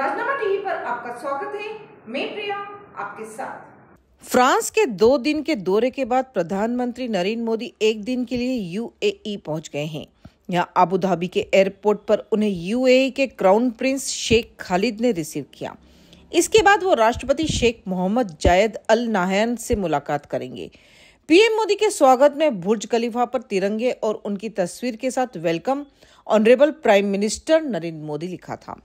राजनामा TV पर आपका स्वागत है मैं प्रिया आपके साथ फ्रांस के दो दिन के दौरे के बाद प्रधानमंत्री नरेंद्र मोदी एक दिन के लिए यूएई पहुंच गए हैं यहां अबू धाबी के एयरपोर्ट पर उन्हें यूएई के क्राउन प्रिंस शेख खालिद ने रिसीव किया इसके बाद वो राष्ट्रपति शेख मोहम्मद जायद अल नाहन से मुलाकात करेंगे पीएम मोदी के स्वागत में बुर्ज खलीफा पर तिरंगे और उनकी तस्वीर के साथ welcome honourable prime minister Narendra Modi लिखा था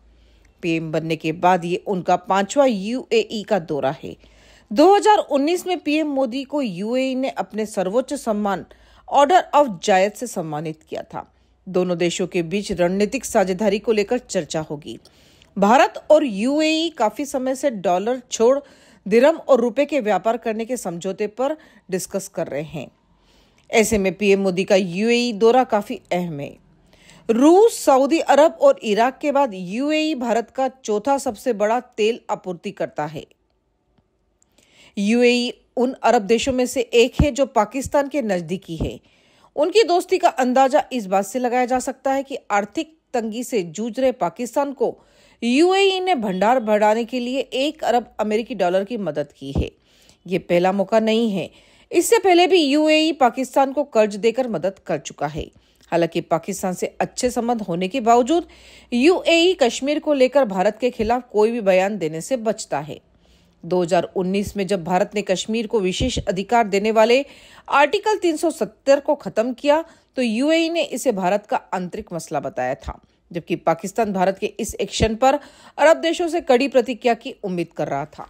पीएम बनने के बाद ये उनका पांचवा यूएई का दौरा है 2019 में पीएम मोदी को यूएई ने अपने सर्वोच्च सम्मान ऑर्डर ऑफ जायद से सम्मानित किया था दोनों देशों के बीच रणनीतिक साझेदारी को लेकर चर्चा होगी भारत और यूएई काफी समय से डॉलर छोड़ दिरम और रुपए के व्यापार करने के समझौते पर डिस्कस कर रहे हैं ऐसे में पीएम मोदी का यूएई दौरा काफी अहम है रूस सऊदी अरब और इराक के बाद यूएई भारत का चौथा सबसे बड़ा तेल आपूर्ति करता है यूएई उन अरब देशों में से एक है जो पाकिस्तान के नजदीकी है उनकी दोस्ती का अंदाजा इस बात से लगाया जा सकता है कि आर्थिक तंगी से जूझ रहे पाकिस्तान को यूएई ने भंडार बढ़ाने के लिए एक अरब अमेरिकी डॉलर की मदद की है ये पहला मौका नहीं है इससे पहले भी यूएई पाकिस्तान को कर्ज देकर मदद कर चुका है हालांकि पाकिस्तान से अच्छे संबंध होने के बावजूद यूएई कश्मीर को लेकर भारत के खिलाफ कोई भी बयान देने से बचता है 2019 में जब भारत ने कश्मीर को विशेष अधिकार देने वाले आर्टिकल 370 को खत्म किया तो यूएई ने इसे भारत का आंतरिक मसला बताया था जबकि पाकिस्तान भारत के इस एक्शन पर अरब देशों से कड़ी प्रतिक्रिया की उम्मीद कर रहा था